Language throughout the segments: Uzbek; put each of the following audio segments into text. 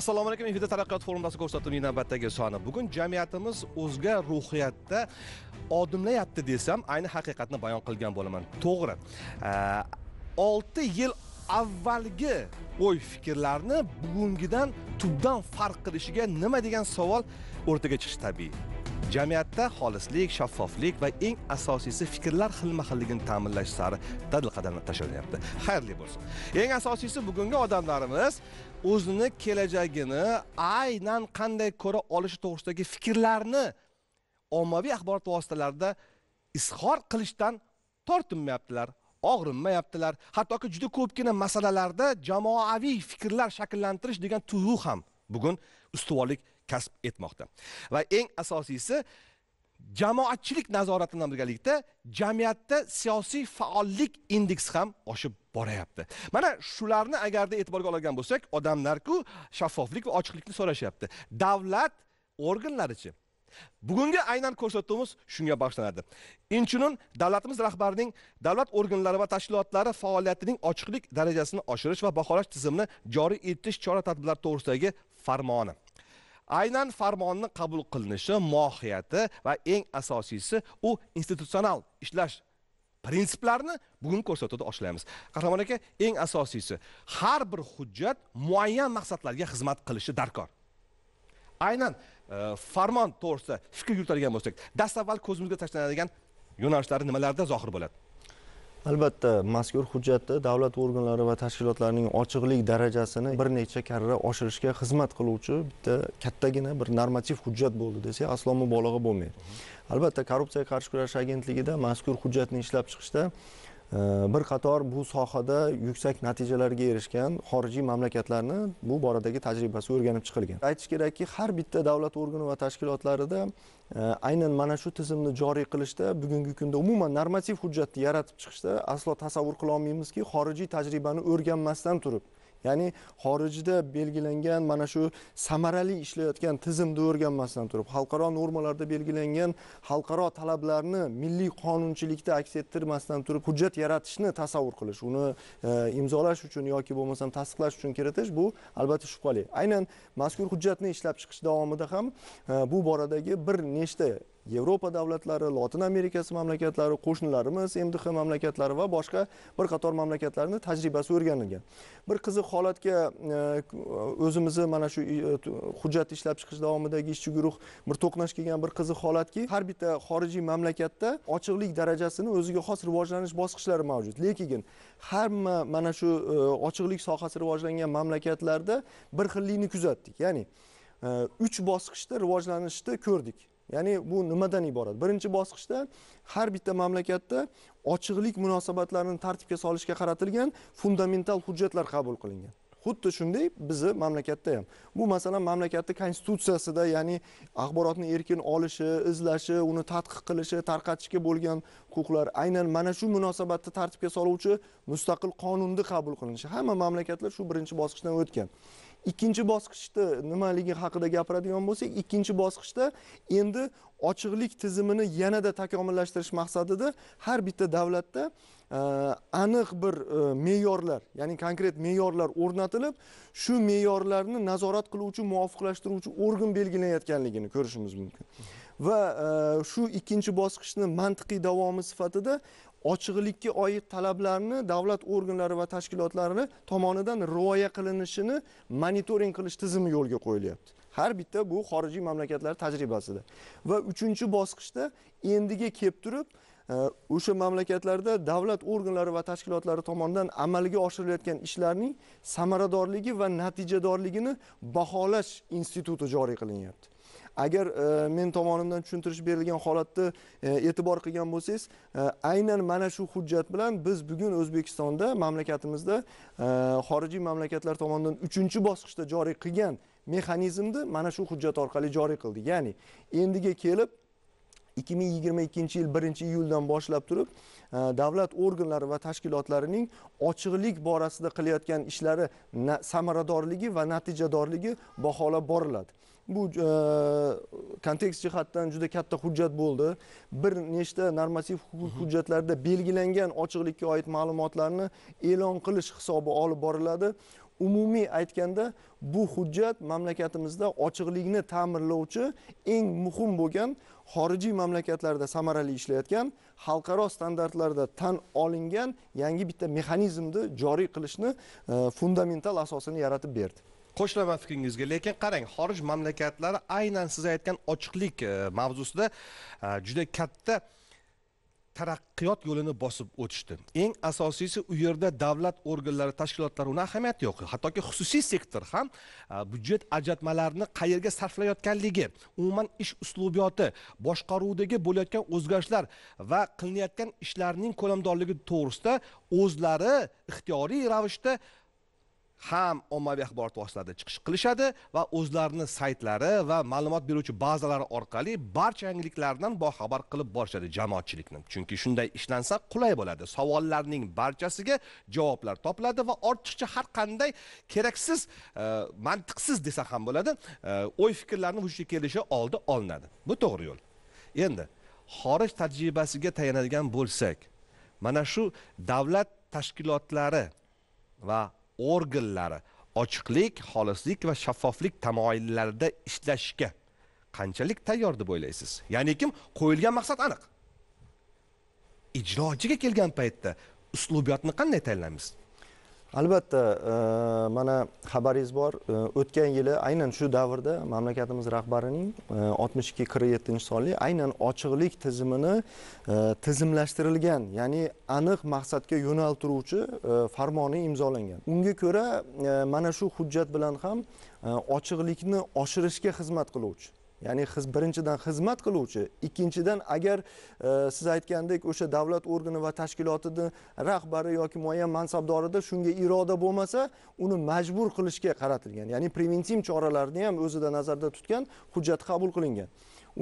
assalomu alaykum efirda taraqqiyot forumida ko'rsatuvning navbatdagi soni bugun jamiyatimiz o'zga ruhiyatda odimlayapti desam ayni haqiqatni bayon qilgan bo'laman to'g'ri olti yil avvalgi o'y fikrlarni bugungidan tubdan farq qilishiga nima degan savol o'rtaga chiqishi tabiiy jamiyatda xolislik shaffoflik va eng asosiysi fikrlar xilma xilligini ta'minlash sari dadil qadamlar tashlanyapti xayrli bo'lsin eng asosiysi bugungi odamlarimiz o'zini kelajagini aynan qanday ko'ra olishi to'g'risidagi fikrlarni ommaviy axborot vositalarida izhor qilishdan tortinmayaptilar og'rinmayaptilar hattoki juda ko'pgina masalalarda jamoaviy fikrlar shakllantirish degan tuyg'u ham bugun ustuvorlik kasb etmoqda va eng asosiysi jamoatchilik nazorati bilan birgalikda jamiyatda siyosiy faollik indeksi ham oshib boryapti mana shularni agarda e'tiborga oladigan bo'lsak odamlarku shaffoflik va ochiqlikni so'rashyapti davlat organlarichi bugungi aynan ko'rsatuvimiz shunga bag'ishlanadi inchunun davlatimiz rahbarining davlat organlari va tashkilotlari faoliyatining ochiqlik darajasini oshirish va baholash tizimini joriy etish chora tadbirlari to'g'risidagi farmoni aynan farmonni qabul qilinishi mohiyati va eng asosiysi u institutsional ishlash prinsiplarini bugun ko'rsatuvda ochlaymiz qahramon aka eng asosiysi har bir hujjat muayyan maqsadlarga xizmat qilishi darkor aynan e, farmon to'g'risida fikr yuritadigan bo'lsak dastavval ko'zimizga tashlanadigan yo'nalishlari nimalarda zohir bo'ladi albatta mazkur hujjatda davlat organlari va tashkilotlarining ochiqlik darajasini bir necha karra oshirishga xizmat qiluvchi bitta kattagina bir normativ hujjat bo'ldi desak aslo mubolag'a bo'lmaydi albatta korrupsiyaga qarshi kurash agentligida mazkur hujjatni ishlab chiqishda bir qator bu sohada yuksak natijalarga erishgan xorijiy mamlakatlarni bu boradagi tajribasi o'rganib chiqilgan aytish kerakki har bitta davlat organi va tashkilotlarida e, aynan mana shu tizimni joriy qilishda bugungi kunda umuman normativ hujjatni yaratib chiqishda aslo tasavvur qilolmaymizki xorijiy tajribani o'rganmasdan turib ya'ni xorijda belgilangan mana shu samarali ishlayotgan tizimni o'rganmasdan turib xalqaro normalarda belgilangan xalqaro talablarni milliy qonunchilikda aks ettirmasdan turib hujjat yaratishni tasavvur qilish uni e, imzolash uchun yoki bo'lmasam tasdiqlash uchun kiritish bu albatta shubhali aynan mazkur hujjatni ishlab chiqish davomida ham e, bu boradagi bir nechta yevropa davlatlari lotin amerikasi mamlakatlari qo'shnilarimiz mdh mamlakatlari va boshqa bir qator mamlakatlarni tajribasi o'rganilgan bir qiziq holatga e, o'zimizni mana shu e, hujjat ishlab chiqish davomidagi ishchi guruh bir to'qnash kelgan bir qiziq holatki har bitta xorijiy mamlakatda ochiqlik darajasini o'ziga xos rivojlanish bosqichlari mavjud lekin hamma mana shu e, ochiqlik sohasi rivojlangan mamlakatlarda bir xillikni kuzatdik ya'ni uch bosqichda rivojlanishni ko'rdik ya'ni bu nimadan iborat birinchi bosqichda har bitta mamlakatda ochiqlik munosabatlarini tartibga solishga qaratilgan fundamental hujjatlar qabul qilingan xuddi shunday bizni mamlakatda ham bu masalan mamlakatni konstitutsiyasida ya'ni axborotni erkin olishi izlashi uni tadqiq qilishi tarqatishga bo'lgan huquqlar aynan mana shu munosabatni tartibga soluvchi mustaqil qonunni qabul qilinishi hamma mamlakatlar shu birinchi bosqichdan o'tgan ikkinchi bosqichda nimaligi haqida gapiradigan bo'lsak ikkinchi bosqichda endi ochiqlik tizimini yanada takomillashtirish maqsadida har bitta davlatda e, aniq bir e, me'yorlar ya'ni konkret me'yorlar o'rnatilib shu me'yorlarni nazorat qiluvchi muvofiqlashtiruvchi organ belgilanayotganligini ko'rishimiz mumkin va e, shu ikkinchi bosqichni mantiqiy davomi sifatida ochiqlikka oid talablarni davlat organlari va tashkilotlari tomonidan rioya qilinishini monitoring qilish tizimi yo'lga qo'yilyapti har bitta bu xorijiy mamlakatlar tajribasida va uchinchi bosqichda endiga kelib turib e, o'sha mamlakatlarda davlat organlari va tashkilotlari tomonidan amalga oshirilayotgan ishlarning samaradorligi va natijadorligini baholash instituti joriy qilinyapti agar e, men tomonimdan tushuntirish berilgan holatda e, e'tibor qilgan bo'lsangiz e, aynan mana shu hujjat bilan biz bugun o'zbekistonda mamlakatimizda xorijiy mamlakatlar tomonidan uchinchi bosqichda joriy qilgan mexanizmni mana shu hujjat orqali joriy qildik ya'ni endiga kelib 2022 yil 1 iyuldan boshlab turib davlat organlari va tashkilotlarining ochiqlik borasida qilayotgan ishlari samaradorligi va natijadorligi baholab boriladi bu e, kontekst jihatdan juda katta hujjat bo'ldi bir nechta normativ huquq mhm. hujjatlarida belgilangan ochiqlikka oid ma'lumotlarni e'lon qilish hisobi olib boriladi umumiy aytganda bu hujjat mamlakatimizda ochiqlikni ta'minlovchi eng muhim bo'lgan xorijiy mamlakatlarda samarali ishlayotgan xalqaro standartlarda tan olingan yangi bitta mexanizmni joriy qilishni e, fundamental asosini yaratib berdi qo'shilaman fikringizga lekin qarang xorij mamlakatlari aynan siz aytgan ochiqlik e, mavzusida e, juda katta taraqqiyot yo'lini bosib o'tishdi eng asosiysi u yerda davlat organlari tashkilotlari uni ahamiyati yo'q hattoki xususiy sektor ham e, byudjet ajratmalarini qayerga sarflayotganligi umuman ish uslubiyoti boshqaruvdagi bo'layotgan o'zgarishlar va qilinayotgan ishlarning ko'lamdorligi to'g'risida o'zlari ixtiyoriy ravishda ham ommaviy axborot vositalarida chiqish qilishadi va o'zlarini saytlari va ma'lumot beruvchi bazalari orqali barcha yangiliklardan boxabar qilib borishadi jamoatchilikni chunki shunday ishlansa qulay bo'ladi savollarning barchasiga javoblar topiladi va ortiqcha har qanday keraksiz e, mantiqsiz desa ham bo'ladi e, o'y fikrlarni vujudga kelishi oldi olinadi bu to'g'ri yo'l endi xorij tajribasiga tayanadigan bo'lsak mana shu davlat tashkilotlari va organlari ochiqlik xolislik va shaffoflik tamoyillarida ishlashga qanchalik tayyor deb o'ylaysiz ya'ni kim qo'yilgan maqsad aniq ijrochiga kelgan paytda uslubiyotni qanday tanlaymiz albatta e, mana xabaringiz bor e, o'tgan yili aynan shu davrda mamlakatimiz rahbarining e, oltmish ikki qirq yettinchi sonli aynan ochiqlik tizimini tizimlashtirilgan ya'ni aniq maqsadga yo'naltiruvchi farmoni imzolangan unga ko'ra mana shu hujjat bilan ham ochiqlikni oshirishga xizmat qiluvchi ya'ni xiz birinchidan xizmat qiluvchi ikkinchidan agar e, siz aytgandek o'sha davlat organi va tashkilotini rahbari yoki muayyan mansabdorida shunga iroda bo'lmasa uni majbur qilishga qaratilgan ya'ni preventiv choralarni ham o'zida nazarda tutgan hujjat qabul qilingan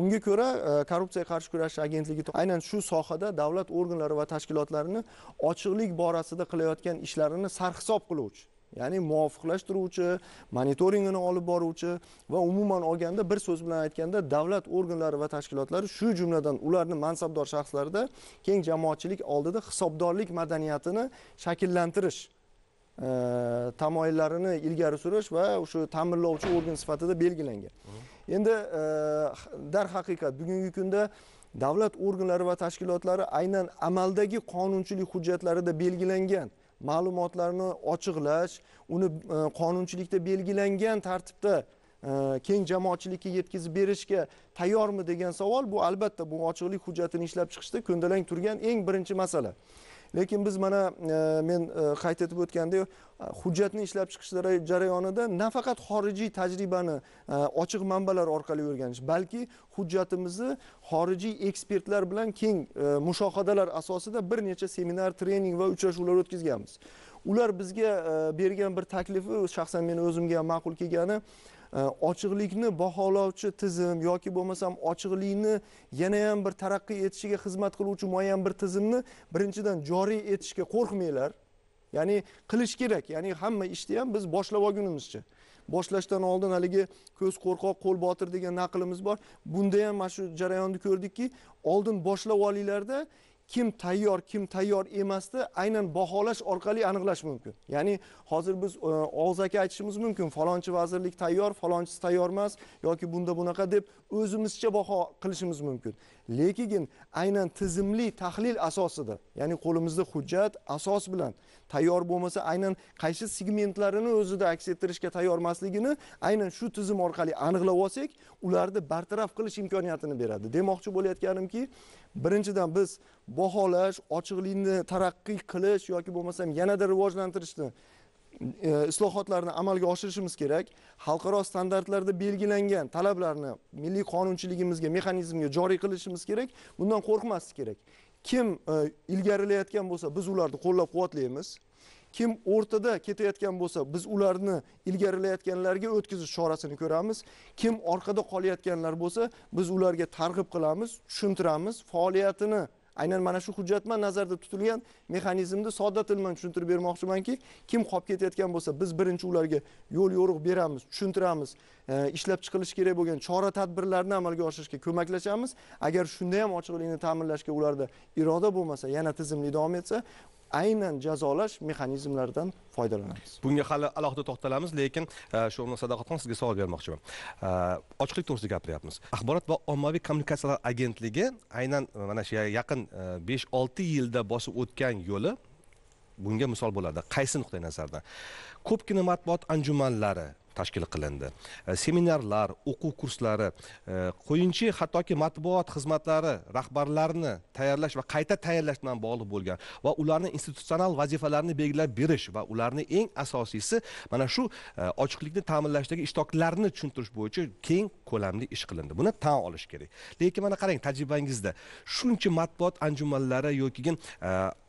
unga ko'ra e, korrupsiyaga qarshi kurashish agentligi aynan shu sohada davlat organlari va tashkilotlarini ochiqlik borasida qilayotgan ishlarini sarhisob qiluvchi ya'ni muvofiqlashtiruvchi monitoringini olib boruvchi va umuman olganda bir so'z bilan aytganda davlat organlari va tashkilotlari shu jumladan ularni mansabdor shaxslarida keng jamoatchilik oldida hisobdorlik madaniyatini shakllantirish e, tamoyillarini ilgari surish va o'sha ta'minlovchi organ sifatida belgilangan endi e, darhaqiqat bugungi kunda davlat organlari va tashkilotlari aynan amaldagi qonunchilik hujjatlarida belgilangan ma'lumotlarni ochiqlash uni e, qonunchilikda belgilangan tartibda e, keng jamoatchilikka yetkazib berishga tayyormi degan savol bu albatta bu ochiqlik hujjatini ishlab chiqishda ko'ndalang turgan eng birinchi masala lekin biz mana e, men e, qayd etib o'tgandek e, hujjatni ishlab chiqish jarayonida nafaqat xorijiy tajribani ochiq manbalar orqali o'rganish balki hujjatimizni xorijiy ekspertlar bilan keng mushohadalar asosida bir necha seminar trening va uchrashuvlar o'tkazganmiz ular bizga bergan bir taklifi shaxsan meni o'zimga ham ma'qul kelgani ochiqlikni baholovchi tizim yoki bo'lmasam ochiqlikni yana ham bir taraqqiy etishiga xizmat qiluvchi muayyan bir tizimni birinchidan joriy etishga qo'rqmanglar ya'ni qilish kerak ya'ni hamma ishni ham biz boshlab olgunimizcha boshlashdan oldin haligi ko'z qo'rqoq qo'l botir degan naqlimiz bor bunda ham mana shu jarayonni ko'rdikki oldin boshlab olinglarda kim tayyor kim tayyor emasni aynan baholash orqali aniqlash mumkin ya'ni hozir biz e, og'zaki aytishimiz mumkin falonchi vazirlik tayyor falonchisi tayyor emas yoki bunda bunaqa deb o'zimizcha baho qilishimiz mumkin lekin aynan tizimli tahlil asosida ya'ni qo'limizda hujjat asos bilan tayyor bo'lmasa aynan qaysi segmentlarini o'zida aks ettirishga tayyormasligini aynan shu tizim orqali aniqlab olsak ularni bartaraf qilish imkoniyatini beradi demoqchi bo'layotganimki birinchidan biz baholash ochiqlikni taraqqiy qilish yoki bo'lmasam yanada rivojlantirishni e, islohotlarni amalga oshirishimiz kerak xalqaro standartlarda belgilangan talablarni milliy qonunchiligimizga mexanizmga joriy qilishimiz kerak bundan qo'rqmaslik kerak kim e, ilgarilayotgan bo'lsa biz ularni qo'llab quvvatlaymiz kim o'rtada ketayotgan bo'lsa biz ularni ilgarilayotganlarga o'tkazish chorasini ko'ramiz kim orqada qolayotganlar bo'lsa biz ularga targ'ib qilamiz tushuntiramiz faoliyatini aynan mana shu hujjatman nazarda tutilgan mexanizmni sodda til bilan tushuntirib bermoqchimanki kim qolib ketayotgan bo'lsa biz birinchi ularga yo'l yo'riq beramiz tushuntiramiz e, ishlab chiqilishi kerak bo'lgan chora tadbirlarni amalga oshirishga ko'maklashamiz agar shunda ham ochiqlikni ta'minlashga ularda iroda bo'lmasa yana tizimli davom etsa aynan jazolash mexanizmlaridan foydalanamiz bunga hali alohida to'xtalamiz lekin e, shu sadoqatxon sizga savol bermoqchiman e, ochiqlik to'g'risida gapiryapmiz axborot va ommaviy kommunikatsiyalar agentligi aynan e, mana shu yaqin besh olti yilda bosib o'tgan yo'li bunga misol bo'ladi qaysi nuqtai nazardan ko'pgina matbuot anjumanlari tashkil qilindi e, seminarlar o'quv kurslari e, qo'yinchi hattoki matbuot xizmatlari rahbarlarini tayyorlash va qayta tayyorlash bilan bog'liq bo'lgan va ularni institutsional vazifalarini belgilab berish va ularni eng asosiysi mana shu e, ochiqlikni ta'minlashdagi ishtiroklarni tushuntirish bo'yicha keng ko'lamli ish qilindi buni tan olish kerak lekin mana qarang tajribangizda shuncha matbuot anjumanlari yoki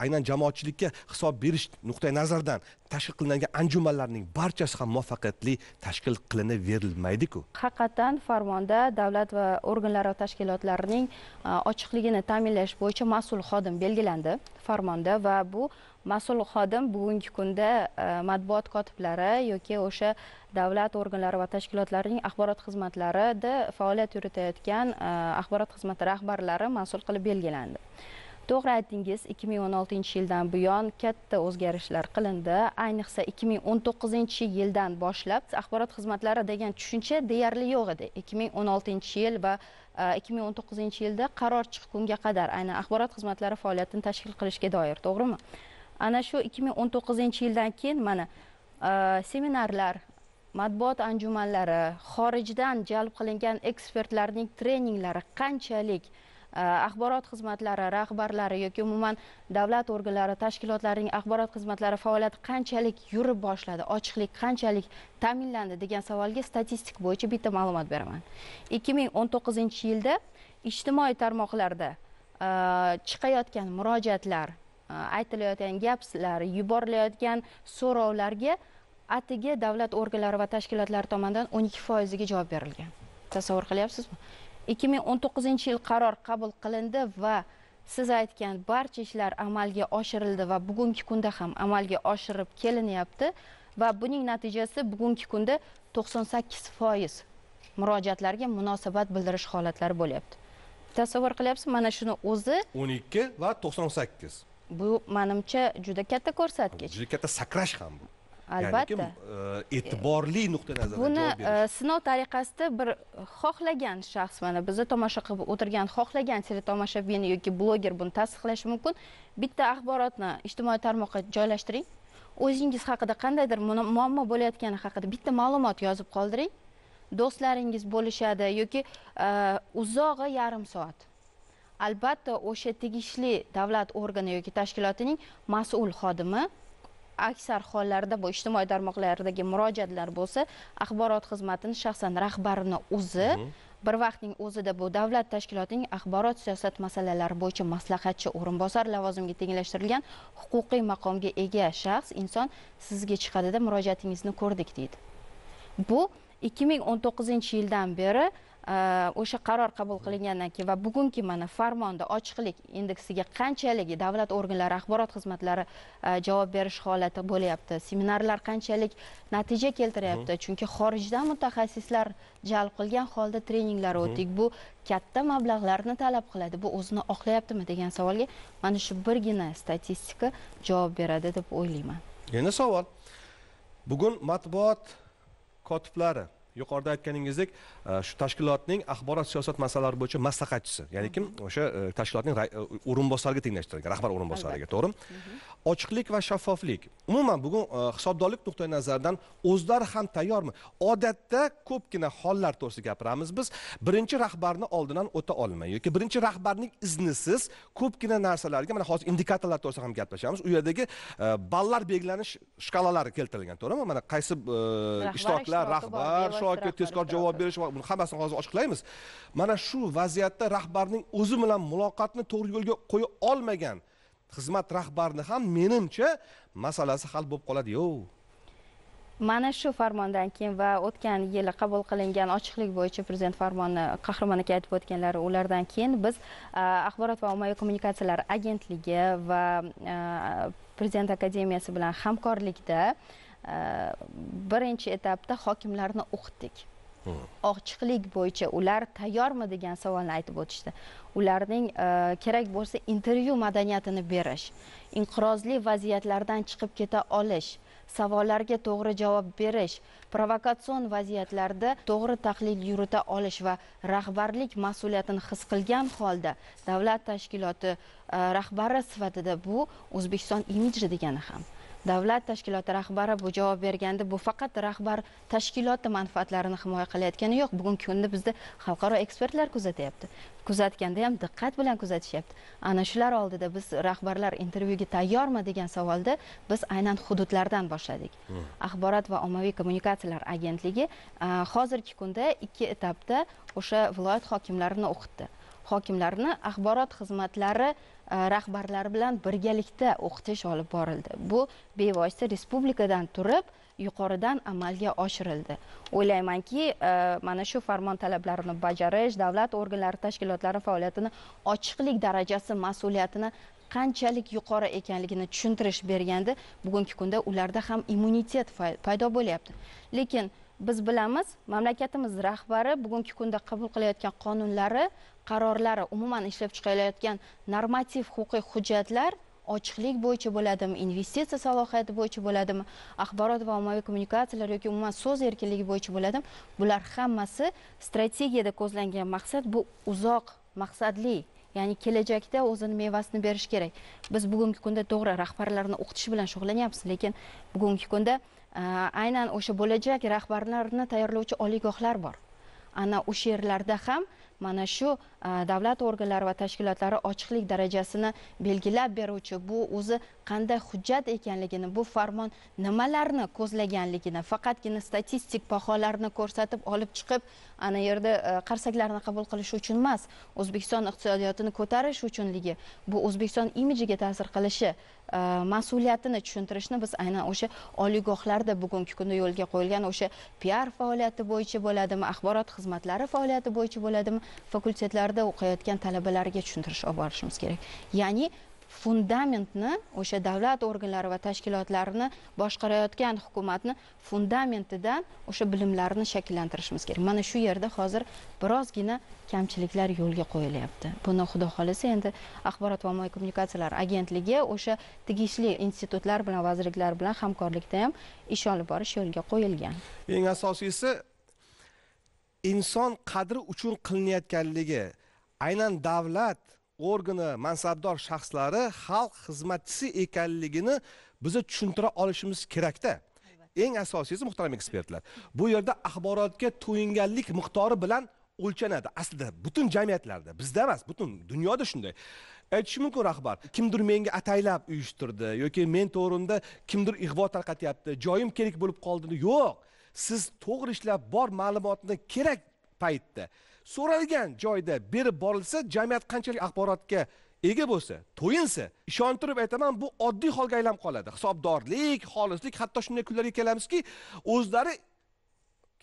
aynan jamoatchilikka hisob berish nuqtai nazaridan tashkil qilinadigan anjumanlarning barchasi ham muvaffaqiyatli tashkil qilinaverilmaydiku haqiqatdan farmonda davlat va organlar va tashkilotlarning e, ochiqligini ta'minlash bo'yicha mas'ul xodim belgilandi farmonda va bu mas'ul xodim bugungi kunda e, matbuot kotiblari yoki o'sha davlat organlari va tashkilotlarining axborot xizmatlarida faoliyat yuritayotgan e, axborot xizmati rahbarlari mas'ul qilib belgilandi to'g'ri aytdingiz 2016 yildan buyon katta o'zgarishlar qilindi ayniqsa 2019 yildan boshlab axborot xizmatlari degan tushuncha deyarli yo'q edi 2016 yil va 2019 e, yilda qaror chiqqunga qadar aynan axborot xizmatlari faoliyatini tashkil qilishga doir to'g'rimi ana shu 2019 yildan keyin mana e, seminarlar matbuot anjumanlari xorijdan jalb qilingan ekspertlarning treninglari qanchalik Э, axborot xizmatlari rahbarlari yoki umuman davlat organlari tashkilotlarining axborot xizmatlari faoliyati qanchalik yurib boshladi ochiqlik qanchalik ta'minlandi degan savolga statistik bo'yicha bitta ma'lumot beraman 2019 yilda ijtimoiy tarmoqlarda e, chiqayotgan murojaatlar e, aytilayotgan gaplar yuborilayotgan so'rovlarga atigi davlat organlari va tashkilotlari tomonidan 12 foiziga javob berilgan tasavvur qilyapsizmi 2019 yil qaror qabul qilindi va siz aytgan barcha ishlar amalga oshirildi va bugungi kunda ham amalga oshirib kelinyapti va buning natijasi bugungi kunda 98 foiz murojaatlarga munosabat bildirish holatlari bo'lyapti tasavvur qilyapsizmi mana shuni o'zi 12 va 98 bu manimcha juda katta ko'rsatkich juda katta sakrash ham bu albatta e, e'tiborli nuqtai nazardan buni e, sinov tariqasida bir xohlagan shaxs mana bizni tomosha qilib o'tirgan xohlagan teletomoshabin yoki bloger buni tasdiqlashi mumkin bitta axborotni ijtimoiy tarmoqqa joylashtiring o'zingiz haqida qandaydir muammo bo'layotgani haqida bitta ma'lumot yozib qoldiring do'stlaringiz bo'lishadi yoki e, uzog'i yarim soat albatta o'sha tegishli davlat organi yoki tashkilotining mas'ul xodimi aksar hollarda bu ijtimoiy tarmoqlardagi murojaatlar bo'lsa axborot xizmatini shaxsan rahbarini o'zi mhm. bir vaqtning o'zida bu davlat tashkilotining axborot siyosat masalalari bo'yicha maslahatchi o'rinbosar lavozimiga tenglashtirilgan huquqiy maqomga ega shaxs inson sizga chiqadida murojaatingizni ko'rdik deydi bu 2019 yildan beri Э, o'sha qaror qabul qilingandan keyin va bugungi mana farmonda ochiqlik indeksiga qanchalik davlat organlari axborot xizmatlari e, javob berish holati bo'lyapti seminarlar qanchalik natija keltiryapti chunki xorijdan mutaxassislar jalb qilgan holda treninglar o'tdik bu katta mablag'larni talab qiladi bu o'zini oqlayaptimi degan savolga mana shu birgina statistika javob beradi deb o'ylayman yana savol bugun matbuot kotiblari yuqorida aytganingizdek e, shu tashkilotning axborot siyosat masalalari bo'yicha maslahatchisi ya'ni kim o'sha e, tashkilotning e, o'rinbosariga tenglashtirilgan rahbar o'rinbosariga to'g'rimi ochiqlik va shaffoflik umuman bugun hisobdorlik nuqtai nazaridan o'zlari ham tayyormi odatda ko'pgina hollar to'g'risida gapiramiz biz birinchi rahbarni oldindan o'ta olmay yoki birinchi rahbarning iznisiz ko'pgina narsalarga mana hozir indikatorlar to'g'risida ham gaplashamiz u yerdagi ballar belgilanish shkalalari keltirilgan to'g'rimi mana qaysi ishtiroklar rahbar yoki tezkor javob berish va buni hammasini hozir ochiqlaymiz mana shu vaziyatda rahbarning o'zi bilan muloqotni to'g'ri yo'lga qo'ya olmagan xizmat rahbarini ham menimcha masalasi hal bo'lib qoladi yo'q mana shu farmondan keyin va o'tgan yili qabul qilingan ochiqlik bo'yicha prezident farmoni qahramon aka aytib o'tganlari ulardan keyin biz axborot va ommaviy kommunikatsiyalar agentligi va prezident akademiyasi bilan hamkorlikda Э, birinchi etapda hokimlarni o'qitdik ochiqlik bo'yicha ular tayyormi degan savolni aytib o'tishdi ularning e, kerak bo'lsa intervyu madaniyatini berish inqirozli vaziyatlardan chiqib keta olish savollarga to'g'ri javob berish provokatsion vaziyatlarda to'g'ri tahlil yurita olish va rahbarlik mas'uliyatini his qilgan holda davlat tashkiloti e, rahbari sifatida bu o'zbekiston imiji degani ham davlat tashkiloti rahbari bu javob berganda bu faqat rahbar tashkiloti manfaatlarini himoya qilayotgani yo'q bugungi kunda bizni xalqaro ekspertlar kuzatyapti kuzatganda ham diqqat bilan kuzatishyapti ana shular oldida biz rahbarlar intervyuga tayyormi degan savolda biz aynan hududlardan boshladik hmm. axborot va ommaviy kommunikatsiyalar agentligi hozirgi kunda ikki etapda o'sha viloyat hokimlarini o'qitdi hokimlarni axborot xizmatlari E, rahbarlar bilan birgalikda o'qitish olib borildi bu bevosita respublikadan turib yuqoridan amalga oshirildi o'ylaymanki e, mana shu farmon talablarini bajarish davlat organlari tashkilotlari faoliyatini ochiqlik darajasi mas'uliyatini qanchalik yuqori ekanligini tushuntirish berganda bugungi kunda ularda ham immunitet paydo bo'lyapti lekin biz bilamiz mamlakatimiz rahbari bugungi kunda qabul qilayotgan qonunlari qarorlari umuman ishlab chiqarilayotgan normativ huquqiy hujjatlar ochiqlik bo'yicha bo'ladimi investitsiya salohiyati bo'yicha bo'ladimi axborot va ommaviy kommunikatsiyalar yoki umuman so'z erkinligi bo'yicha bo'ladimi bular hammasi strategiyada ko'zlangan maqsad bu uzoq maqsadli ya'ni kelajakda o'zini mevasini berishi kerak biz bugungi kunda to'g'ri rahbarlarni o'qitish bilan shug'ullanyapmiz lekin bugungi kunda e, aynan o'sha bo'lajak rahbarlarni tayyorlovchi oliygohlar bor ana o'sha yerlarda ham mana shu davlat organlari va tashkilotlari ochiqlik darajasini belgilab beruvchi bu o'zi qanday hujjat ekanligini bu farmon nimalarni ko'zlaganligini faqatgina statistik baholarni ko'rsatib olib chiqib ana yerda e, qarsaklarni qabul qilish uchun emas o'zbekiston iqtisodiyotini ko'tarish uchunligi bu o'zbekiston imijiga ta'sir qilishi e, mas'uliyatini tushuntirishni biz aynan o'sha oliygohlarda bugungi kunda yo'lga qo'yilgan o'sha piar faoliyati bo'yicha bo'ladimi axborot xizmatlari faoliyati bo'yicha bo'ladimi fakultetlarda o'qiyotgan talabalarga tushuntirish olib borishimiz kerak ya'ni fundamentni o'sha davlat organlari va tashkilotlarini boshqarayotgan hukumatni fundamentidan o'sha bilimlarni shakllantirishimiz kerak mana shu yerda hozir birozgina kamchiliklar yo'lga qo'yilyapti buni xudo xohlasa endi axborot va ommaviy kommunikatsiyalar agentligi o'sha tegishli institutlar bilan vazirliklar bilan hamkorlikda ham ish olib borish yo'lga qo'yilgan eng asosiysi inson qadri uchun qilinayotganligi aynan davlat organi mansabdor shaxslari xalq xizmatchisi ekanligini biza tushuntira olishimiz kerakda eng asosiysi muhtaram ekspertlar bu yerda axborotga to'yinganlik miqdori bilan o'lchanadi aslida butun jamiyatlarda bizda emas butun dunyoda shunday aytishi mumkin rahbar kimdir menga ataylab uyushtirdi yoki men to'g'rimda kimdir ig'vo tarqatyapti joyim kerak bo'lib qoldimi yo'q siz to'g'ri ishlab bor ma'lumotni kerak paytda so'ralgan joyda berib borilsa jamiyat qanchalik axborotga ega bo'lsa to'yinsa ishontirib aytaman bu oddiy holga aylanib qoladi hisobdorlik xolislik hatto shunday kunlarga kelamizki o'zlari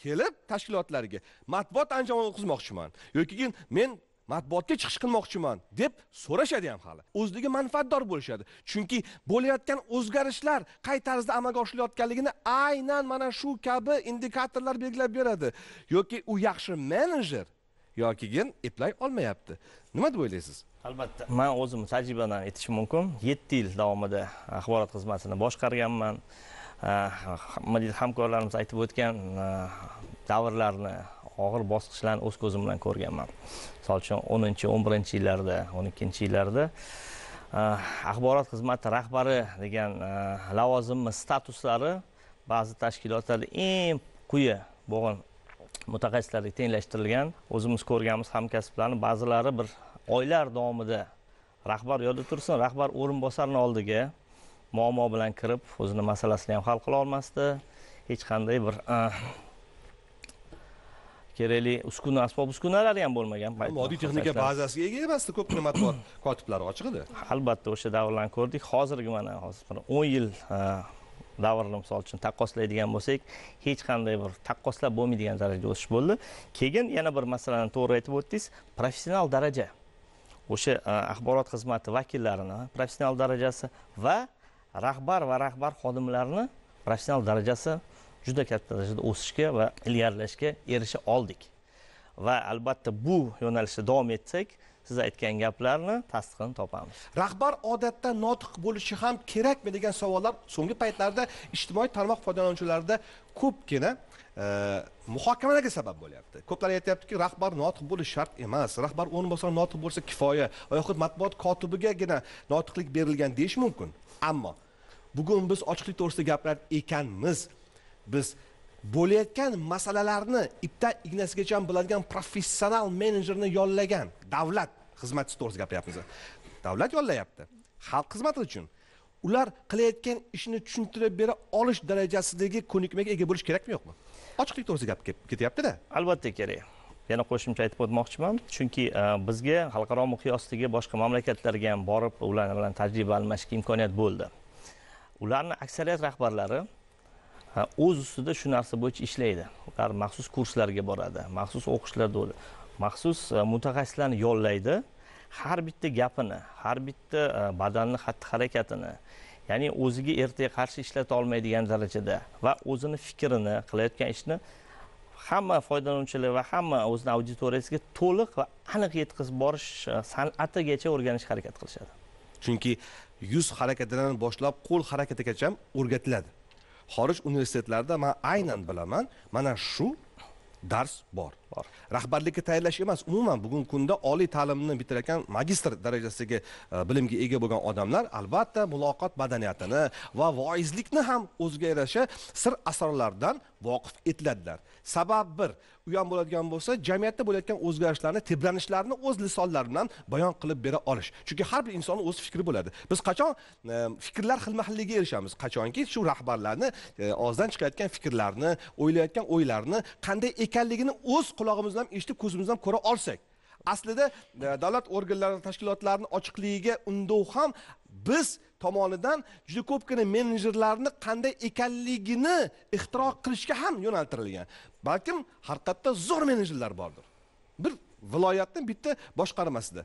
kelib tashkilotlarga matbuot anjomini o'tkazmoqchiman yoki men matbuotga chiqish qilmoqchiman deb so'rashadi ham hali o'zligi manfaatdor bo'lishadi chunki bo'layotgan o'zgarishlar qay tarzda amalga oshirilayotganligini aynan mana shu kabi indikatorlar belgilab beradi yoki u yaxshi menejer keyin eplay olmayapti nima deb o'ylaysiz albatta man o'zim tajribadan aytishim mumkin yetti yil davomida eh, axborot xizmatini boshqarganman eh, milliy hamkorlarimiz aytib o'tgan eh, davrlarni og'ir bosqichlarni o'z ko'zim bilan ko'rganman misol uchun o'ninchi o'n birinchi yillarda o'n ikkinchi yillarda axborot xizmati rahbari degan lavozimni statuslari ba'zi tashkilotlarda eng quyi bo'lgan mutaxassislarga tenglashtirilgan o'zimiz ko'rganmiz hamkasblarni ba'zilari bir oylar davomida rahbar yodda tursin rahbar o'rinbosarini oldiga muammo bilan kirib o'zini masalasini ham hal qila olmasdi hech qanday bir kerakli uskuna asbob uskunalari ham bo'lmagan paytda moddiy texnika bazasiga ega emasdi ko'pgina matbuot kotiblari edi albatta o'sha davrlarni ko'rdik hozirgi mana hozir mana o'n yil davrni misol uchun taqqoslaydigan bo'lsak hech qanday bir taqqoslab bo'lmaydigan darajada o'sish bo'ldi keyin yana bir masalani to'g'ri aytib o'tdingiz professional daraja o'sha axborot xizmati vakillarini professional darajasi va rahbar va rahbar xodimlarini professional darajasi juda katta darajada o'sishga va ilgarilashga erisha oldik va albatta bu yo'nalishda davom etsak siz aytgan gaplarni tasdig'ini topamiz rahbar odatda notiq bo'lishi ham kerakmi degan savollar so'nggi paytlarda ijtimoiy tarmoq foydalanuvchilarida ko'pgina e, muhokamalarga sabab bo'lyapti ko'plar aytyaptiki rahbar notiq bo'lish shart emas rahbar o'rinbosari notiq bo'lsa kifoya va yoxud matbuot kotibigagina notiqlik berilgan deyish mumkin ammo bugun biz ochiqlik to'g'risida gapirar ekanmiz biz bo'layotgan masalalarni ipdan ignasigacha biladigan professional menejerni yollagan davlat xizmatchisi to'g'risida gapiryapmiz davlat yollayapti xalq xizmati uchun ular qilayotgan ishni tushuntirib bera olish darajasidagi ko'nikmaga ega bo'lish kerakmi yo'qmi ochiqlik to'g'risida gap ketyaptida albatta kerak yana qo'shimcha aytib o'tmoqchiman chunki e, bizga xalqaro miqyosdagi boshqa mamlakatlarga ham borib ular bilan tajriba almashishga imkoniyat bo'ldi ularni aksariyat rahbarlari o'z ustida shu narsa bo'yicha ishlaydi ular maxsus kurslarga boradi maxsus o'qishlarda maxsus e, mutaxassislarni yollaydi har bitta gapini har bitta e, badanni xatti harakatini ya'ni o'ziga ertaga qarshi ishlata olmaydigan darajada va o'zini fikrini qilayotgan ishni hamma foydalanuvchilar va hamma o'zini auditoriyasiga to'liq va aniq yetkazib borish e, san'atigacha o'rganishga harakat qilishadi chunki yuz harakatidan boshlab qo'l harakatigacha ham o'rgatiladi xorij universitetlarida man aynan bilaman mana shu dars bor rahbarlikka tayyorlash emas umuman bugungi kunda oliy ta'limni bitirayotgan magistr darajasiga e, bilimga ega bo'lgan odamlar albatta muloqot madaniyatini va voizlikni ham o'ziga yarasha sir asrorlardan voqif etiladilar sabab bir u ham bo'ladigan bo'lsa jamiyatda bo'layotgan o'zgarishlarni tebranishlarni o'z lisonlari bilan bayon qilib bera olish chunki har bir insonni o'z fikri bo'ladi biz qachon e, fikrlar xilma xilligiga erishamiz qachonki shu rahbarlarni e, og'zidan chiqayotgan fikrlarni o'ylayotgan o'ylarini qanday ekanligini o'z qulog'imiz bilan eshitib ko'zimiz bilan ko'ra olsak aslida e, davlat organlari tashkilotlarini ochiqligiga undov ham biz tomonidan juda ko'pgina menejerlarni qanday ekanligini ixtiro qilishga ham yo'naltirilgan balkim har zo'r menejerlar bordir bir viloyatni bitta boshqarmasida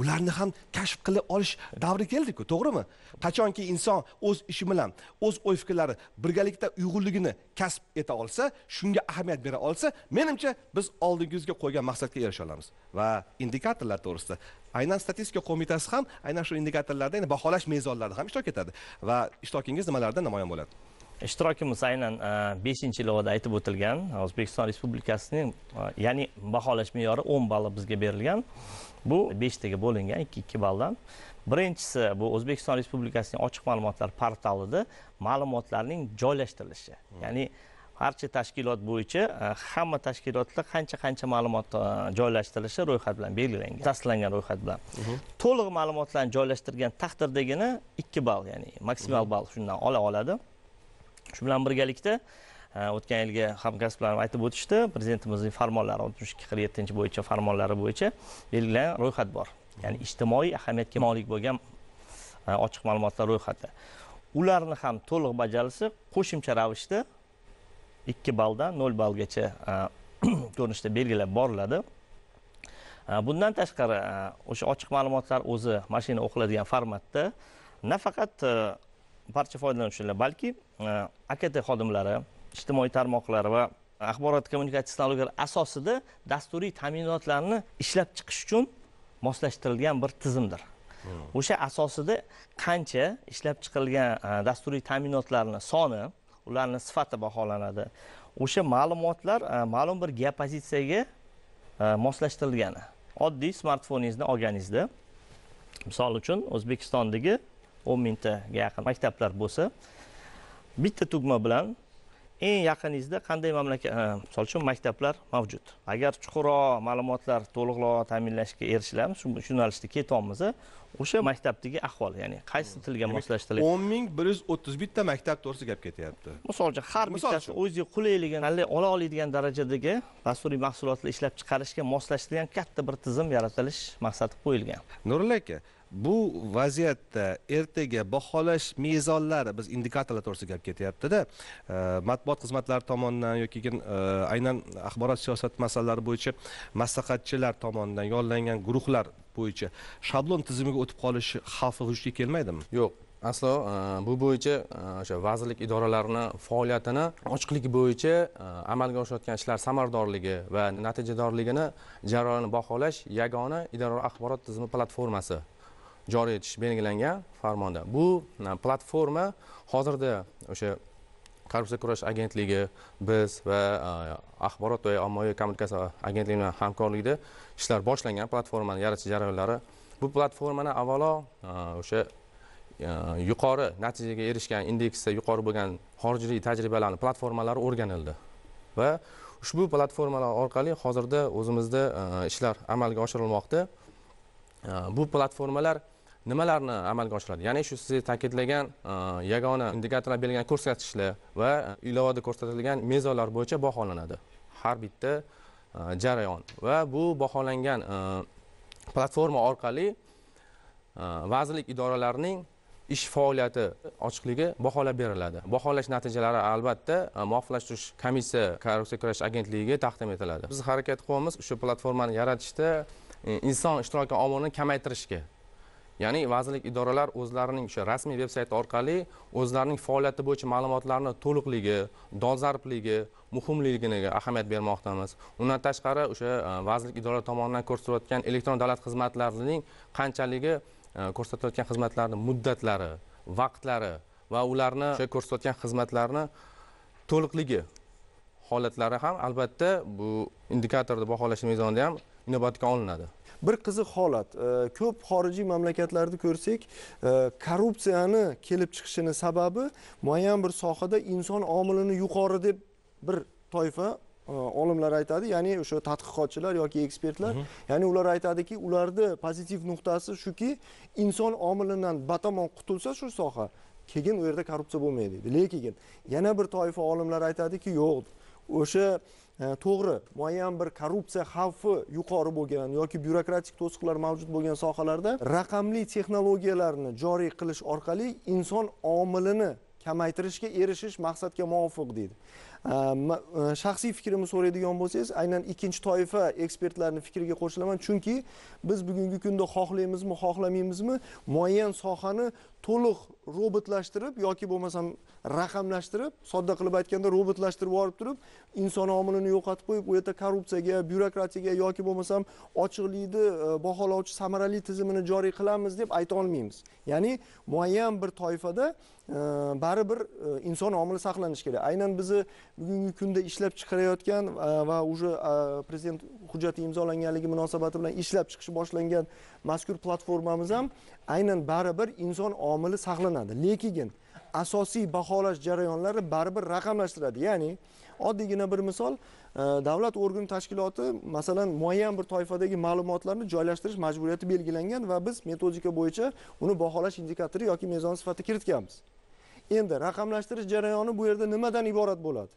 bularni ham kashf qilib olish davri keldiku to'g'rimi qachonki inson o'z ishi bilan o'z o'y fikrlari birgalikda uyg'unligini kasb eta olsa shunga ahamiyat bera olsa menimcha biz oldingizga qo'ygan maqsadga erisha olamiz va indikatorlar to'g'risida aynan statistika qo'mitasi ham aynan shu indikatorlarda baholash mezonlarida ham ishtirok etadi va ishtirokingiz nimalarda namoyon bo'ladi ishtirokimiz aynan 5 e, ilovada aytib o'tilgan o'zbekiston respublikasining e, ya'ni baholash me'yori 10 balli bizga berilgan bu 5 taga bo'lingan 2 2 balldan birinchisi bu o'zbekiston respublikasining ochiq ma'lumotlar portalida ma'lumotlarning joylashtirilishi hmm. ya'ni barcha tashkilot bo'yicha e, hamma tashkilotlar qancha qancha ma'lumot joylashtirilishi ro'yxat bilan belgilangan tasdiqlangan ro'yxat bilan mhm. to'liq ma'lumotlarni joylashtirgan taqdirdagina ikki ball ya'ni maksimal mhm. ball shundan ola oladi shu bilan birgalikda e, o'tgan yilgi hamkasblarim aytib o'tishdi prezidentimizning farmonlari oltmish ikki qirq yettinchi bo'yicha farmonlari bo'yicha belgilangan ro'yxat bor ya'ni ijtimoiy ahamiyatga molik bo'lgan e, ochiq ma'lumotlar ro'yxati ularni ham to'liq bajarilsa qo'shimcha ravishda ikki balldan nol ballgacha e, ko'rinishda belgilab boriladi bundan tashqari o'sha ochiq ma'lumotlar o'zi mashina o'qiladigan formatda nafaqat barcha foydalanuvchilar balki e, akt xodimlari ijtimoiy tarmoqlar va axborot kommunikatsiya texnologiyalari asosida dasturiy ta'minotlarni ishlab chiqish uchun moslashtirilgan bir tizimdir hmm. o'sha asosida qancha ishlab chiqilgan e, dasturiy ta'minotlarni soni ularni sifati baholanadi o'sha ma'lumotlar e, ma'lum bir geopozitsiyaga moslashtirilgani oddiy smartfoningizni olganingizda misol uchun o'zbekistondagi o'n mingtaga yaqin maktablar bo'lsa bitta tugma bilan eng yaqiningizda qanday mamlakat misol uchun maktablar mavjud agar chuqurroq ma'lumotlar to'liqroq ta'minlashga erishilamiz shu yo'nalishda ketyapmiz o'sha maktabdagi ahvol ya'ni qaysi tilga moslashtirilgan o'n ming bir yuz o'ttiz bitta maktab to'g'risida gap ketyapti misol uchun har bittasi o'ziga qulayligini tanlay ola oladigan darajadagi dasturiy mahsulotlar ishlab chiqarishga moslashtirilgan katta bir tizim yaratilish maqsadi qo'yilgan nurilla aka bu vaziyatda ertaga baholash mezonlari biz indikatorlar to'g'risida gap ketyaptida e, matbuot xizmatlari tomonidan yoki keyin e, aynan axborot siyosati masalalari bo'yicha maslahatchilar tomonidan yollangan guruhlar bo'yicha shablon tizimiga o'tib qolish xavfi vujudga kelmaydimi yo'q aslo e, bu bo'yicha o'sha vazirlik idoralarini faoliyatini ochiqlik bo'yicha amalga oshirayotgan ishlar samaradorligi va natijadorligini jarayonini baholash yagona idora axborot tizimi platformasi joriy etish belgilangan farmonda bu e, platforma hozirda o'sha korrupsiya kurashish agentligi biz va e, axborot va ommaviy kommunikatsiya agentligi bilan hamkorlikda ishlar boshlangan platformani yaratish jarayonlari bu platformani avvalo e, o'sha yuqori natijaga erishgan indeksda yuqori bo'lgan xorijiy tajribalarni platformalari o'rganildi va ushbu platformalar orqali hozirda o'zimizda ishlar amalga oshirilmoqda bu platformalar nimalarni amalga oshiradi ya'ni shu siz ta'kidlagan e, yagona indikatorlar belgilangan ko'rsatkichlar va ilovada ko'rsatilgan mezonlar bo'yicha baholanadi har bitta e, jarayon va bu baholangan e, platforma orqali vazirlik idoralarining ish faoliyati ochiqligi baholab beriladi baholash natijalari albatta muvofiqlashtirish komissiya korrupsiya kurash agentligiga taqdim etiladi biz harakat qilyapmiz o'sha platformani yaratishda inson ishtiroki omilini kamaytirishga ya'ni vazirlik idoralar o'zlarining o'sha rasmiy veb sayti orqali o'zlarining faoliyati bo'yicha ma'lumotlarni to'liqligi dolzarbligi muhimligiga ahamiyat bermoqdamiz undan tashqari o'sha e, vazirlik idoralari tomonidan ko'rsatayotgan elektron davlat xizmatlarining qanchaligi e, ko'rsatayotgan xizmatlarni muddatlari vaqtlari va ularni o'sha ko'rsatayotgan xizmatlarni to'liqligi holatlari ham albatta bu indikatorni baholash mezonida ham inobatga olinadi bir qiziq holat ko'p xorijiy mamlakatlarni ko'rsak e, korrupsiyani kelib chiqishini sababi muayyan bir sohada inson omilini yuqori deb bir toifa e, olimlar aytadi ya'ni o'sha tadqiqotchilar yoki ekspertlar mhm. ya'ni ular aytadiki ularni pozitiv nuqtasi shuki inson omilidan batamom qutulsa shu soha keyin u yerda korrupsiya bo'lmaydi deydi lekin yana bir toifa olimlar aytadiki yo'q o'sha E, to'g'ri muayyan bir korrupsiya xavfi yuqori bo'lgan yoki byurokratik to'siqlar mavjud bo'lgan sohalarda raqamli texnologiyalarni joriy qilish orqali inson omilini kamaytirishga erishish maqsadga muvofiq deydi shaxsiy fikrimni so'raydigan bo'lsangiz aynan ikkinchi toifa ekspertlarni fikriga qo'shilaman chunki biz bugungi kunda xohlaymizmi xohlamaymizmi muayyan sohani to'liq robotlashtirib yoki bo'lmasam raqamlashtirib sodda qilib aytganda robotlashtirib yuborib turib inson omilini yo'qotib qo'yib u yerda korrupsiyaga byurokratiyaga yoki bo'lmasam ochiqlikni baholovchi samarali tizimini joriy qilamiz deb ayta olmaymiz ya'ni muayyan bir toifada baribir e, inson omili saqlanishi kerak aynan bizni bugungi kunda ishlab chiqarayotgan e, va уже e, prezident hujjati imzolanganligi munosabati bilan ishlab chiqish boshlangan mazkur platformamiz ham aynan baribir inson omili saqlanadi lekin asosiy baholash jarayonlari baribir raqamlashtiradi ya'ni oddiygina bir misol davlat organi tashkiloti masalan muayyan bir toifadagi ma'lumotlarni joylashtirish majburiyati belgilangan va biz metodika bo'yicha uni baholash indikatori yoki mezon sifatida kiritganmiz endi raqamlashtirish jarayoni bu yerda nimadan iborat bo'ladi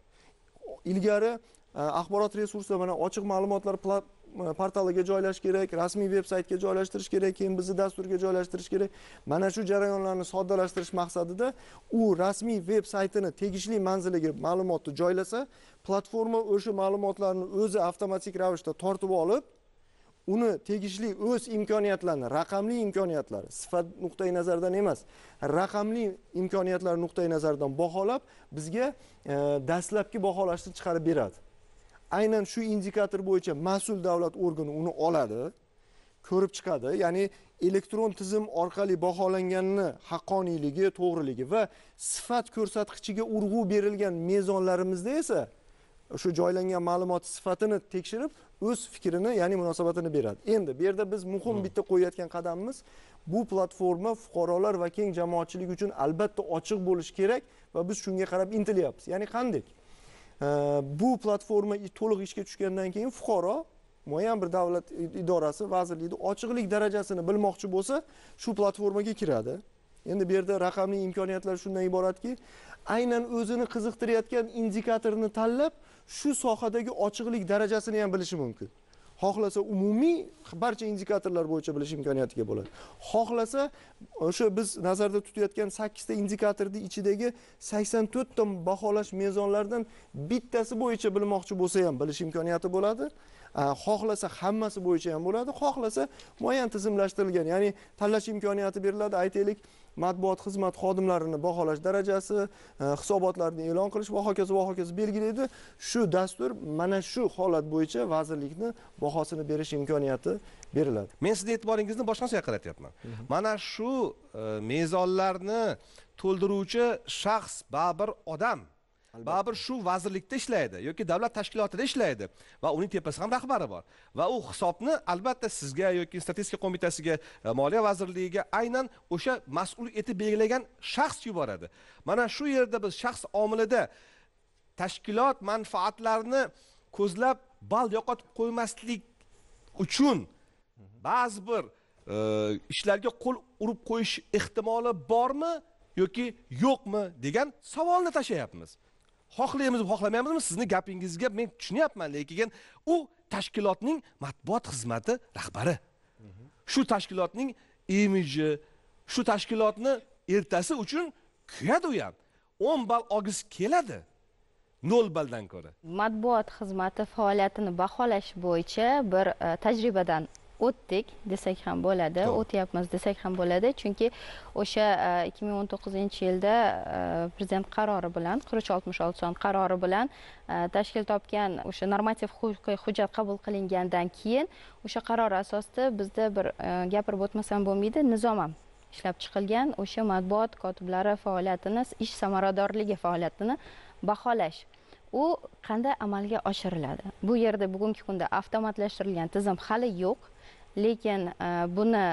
ilgari e, axborot resursi mana ochiq ma'lumotlar e, portaliga joylash kerak rasmiy veb saytga joylashtirish kerak keyin bizni dasturga joylashtirish kerak mana shu jarayonlarni soddalashtirish maqsadida u rasmiy veb saytini tegishli manziliga ma'lumotni joylasa platforma o'sha ma'lumotlarni o'zi avtomatik ravishda tortib olib uni tegishli o'z imkoniyatlarini raqamli imkoniyatlari sifat nuqtai nazaridan emas raqamli imkoniyatlar nuqtai nazaridan baholab bizga e, dastlabki baholashni chiqarib beradi aynan shu indikator bo'yicha mas'ul davlat organi uni oladi ko'rib chiqadi ya'ni elektron tizim orqali baholanganini haqqoniyligi to'g'riligi va sifat ko'rsatkichiga urg'u berilgan mezonlarimizda esa shu joylangan ma'lumot sifatini tekshirib o'z fikrini ya'ni munosabatini beradi endi bu yerda biz muhim hmm. bitta qo'yayotgan qadamimiz bu platforma fuqarolar va keng jamoatchilik uchun albatta ochiq bo'lishi kerak va biz shunga qarab intilyapmiz ya'ni qanday bu platforma to'liq ishga tushgandan keyin fuqaro muayyan bir davlat idorasi vazirlikni ochiqlik darajasini bilmoqchi bo'lsa shu platformaga kiradi endi bu yerda raqamli imkoniyatlar shundan iboratki aynan o'zini qiziqtirayotgan indikatorni tanlab shu sohadagi ochiqlik darajasini ham bilishi mumkin xohlasa umumiy barcha indikatorlar bo'yicha bilish imkoniyatiga bo'ladi xohlasa e, o'sha biz nazarda tutayotgan sakkizta indikatorni ichidagi sakson to'rtta baholash mezonlaridan bittasi bo'yicha bilmoqchi bo'lsa ham bilish imkoniyati bo'ladi e, xohlasa hammasi bo'yicha ham bo'ladi xohlasa muayyan tizimlashtirilgan ya'ni tanlash imkoniyati beriladi aytaylik matbuot xizmat xodimlarini baholash darajasi e, hisobotlarni e'lon qilish va hokazo va hokazo belgilaydi shu dastur mana shu holat bo'yicha vazirlikni bahosini berish imkoniyati beriladi men sizni e'tiboringizni boshqa narsaga qaratyapman mhm. mana shu e, mezonlarni to'ldiruvchi shaxs baribir odam baribir shu vazirlikda ishlaydi yoki davlat tashkilotida ishlaydi va uning tepasida ham rahbari bor va u hisobni albatta sizga yoki statistika qo'mitasiga e, moliya vazirligiga aynan o'sha mas'ul etib belgilagan shaxs yuboradi mana shu yerda biz shaxs omilida tashkilot manfaatlarini ko'zlab ball yo'qotib qo'ymaslik uchun ba'zi bir e, ishlarga qo'l urib qo'yish ehtimoli bormi yoki yo'qmi degan savolni tashlayapmiz xohlaymizmi xohlamaymizmi sizni gapingizga men tushunyapman lekin u tashkilotning matbuot xizmati rahbari shu tashkilotning imiji shu tashkilotni ertasi uchun kuyadi u ham o'n ball olgisi keladi nol balldan ko'ra matbuot xizmati faoliyatini baholash bo'yicha bir e, tajribadan o'tdik desak ham bo'ladi o'tyapmiz desak ham bo'ladi chunki o'sha e, ikki ming o'n to'qqizinchi yilda e, prezident qarori bilan qirq uch oltmish olti son qarori bilan e, tashkil topgan o'sha normativ huquqiy hujjat qabul qilingandan keyin o'sha qaror asosida bizda bir gapirib o'tmasam bo'lmaydi nizom ham ishlab chiqilgan o'sha matbuot kotiblari faoliyatini ish samaradorligi faoliyatini baholash u qanday amalga oshiriladi bu yerda bugungi kunda avtomatlashtirilgan tizim hali yo'q lekin e, buni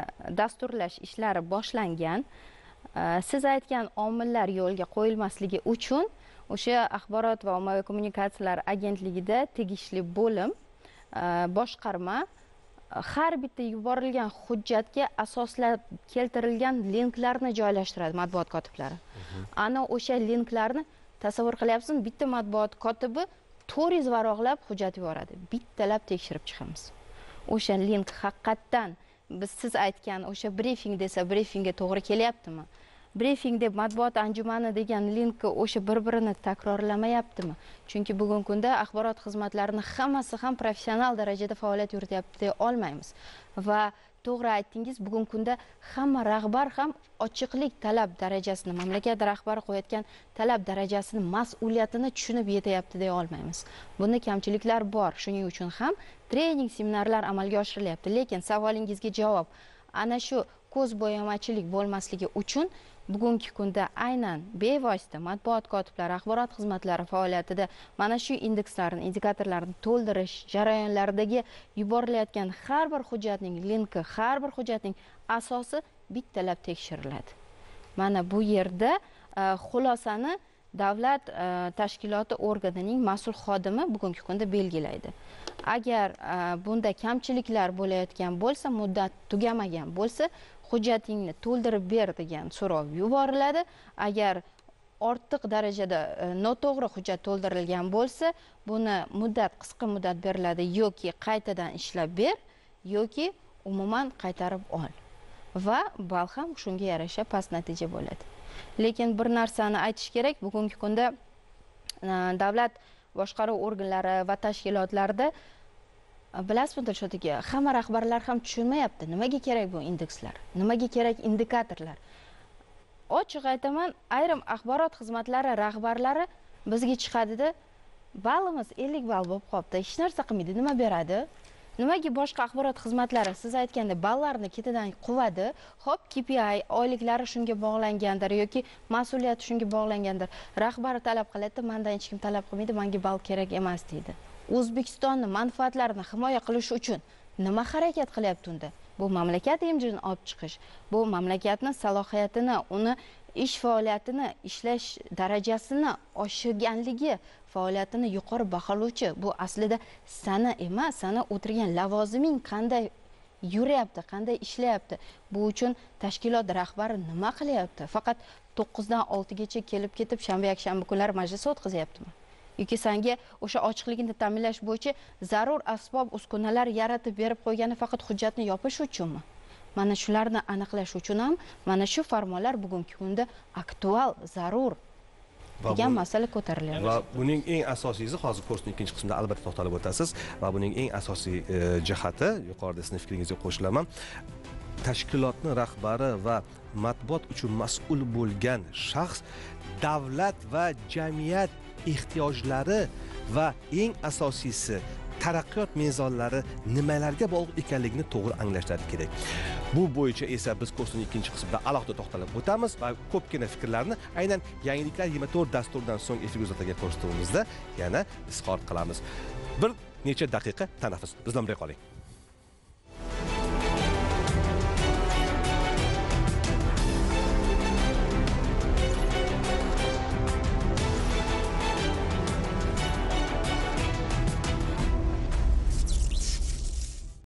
dasturlash ishlari boshlangan e, siz aytgan omillar yo'lga qo'yilmasligi uchun o'sha axborot va ommaviy kommunikatsiyalar agentligida tegishli bo'lim e, boshqarma har bitta yuborilgan hujjatga asoslab keltirilgan linklarni joylashtiradi matbuot kotiblari mhm. ana o'sha linklarni tasavvur qilyapsizmi bitta matbuot kotibi to'rt yuz hujjat yuboradi bittalab tekshirib chiqamiz o'sha link haqiqatdan biz siz aytgan o'sha brifing desa brifingga to'g'ri kelyaptimi brifing deb matbuot anjumani degan link o'sha bir birini takrorlamayaptimi chunki bugungi kunda axborot xizmatlarini hammasi ham professional darajada faoliyat yurityapti deya olmaymiz va to'g'ri aytdingiz bugungi kunda hamma rahbar ham ochiqlik talab darajasini mamlakat rahbari qo'yayotgan talab darajasini mas'uliyatini tushunib yetyapti deya olmaymiz bunda kamchiliklar bor shuning uchun ham trening seminarlar amalga oshirilyapti lekin savolingizga javob ana shu ko'z bo'yamachilik bo'lmasligi uchun bugungi kunda aynan bevosita matbuot kotiblari axborot xizmatlari faoliyatida mana shu indekslarni indikatorlarni to'ldirish jarayonlaridagi yuborilayotgan har bir hujjatning linki har bir hujjatning asosi bittalab tekshiriladi mana bu yerda e, xulosani davlat e, tashkiloti organining mas'ul xodimi bugungi kunda belgilaydi agar e, bunda kamchiliklar bo'layotgan bo'lsa muddat tugamagan bo'lsa hujjatingni to'ldirib ber degan so'rov yuboriladi agar ortiq darajada e, noto'g'ri hujjat to'ldirilgan bo'lsa buni muddat qisqa muddat beriladi yoki qaytadan ishlab ber yoki umuman qaytarib ol va ball ham shunga yarasha past natija bo'ladi lekin bir narsani aytish kerak bugungi kunda e, davlat boshqaruv organlari va tashkilotlarida bilasizmi dilshod aka hamma rahbarlar ham tushunmayapti nimaga kerak bu indekslar nimaga kerak indikatorlar ochiq aytaman ayrim axborot xizmatlari rahbarlari bizga chiqadida ballimiz ellik ball bo'lib qolibdi hech narsa qilmaydi nima beradi nimaga boshqa axborot xizmatlari siz aytganda ballarni ketidan quvadi ho'p kpi oyliklari shunga bog'langandir yoki mas'uliyati shunga bog'langandir rahbar talab qiladida mandan hech kim talab qilmaydi manga ball kerak emas deydi o'zbekistonni manfaatlarini himoya qilish uchun nima harakat qilyapti unda bu mamlakat imijini olib chiqish bu mamlakatni salohiyatini uni ish faoliyatini ishlash darajasini oshirganligi faoliyatini yuqori baholovchi bu aslida sana emas sana o'tirgan lavoziming qanday yuryapti qanday ishlayapti bu uchun tashkilot rahbari nima qilyapti faqat to'qqizdan oltigacha kelib ketib shanba yakshanba kunlari majlis o'tkazyaptimi yoki senga o'sha ochiqligini ta'minlash bo'yicha zarur asbob uskunalar yaratib berib qo'ygani faqat hujjatni yopish uchunmi mana shularni aniqlash uchun ham mana shu farmonlar bugungi kunda aktual zarur degan masala ko'tarilyapti va buning eng asosiysi hozir kursning ikkinchi qismida albatta to'xtalib o'tasiz va buning eng asosiy e, jihati yuqorida sizni fikringizga qo'shilaman tashkilotni rahbari va matbuot uchun mas'ul bo'lgan shaxs davlat va jamiyat ehtiyojlari va eng asosiysi taraqqiyot mezonlari nimalarga bog'liq ekanligini to'g'ri anglashlari kerak bu bo'yicha esa biz kursning ikkinchi qismida alohida to'xtalib o'tamiz va ko'pgina fikrlarni aynan yangiliklar yigirma to'rt dasturidan so'ng efirga uzatadigan ko'rsatuvimizda yana izhor qilamiz bir necha daqiqa tanaffus biz bilan birga qoling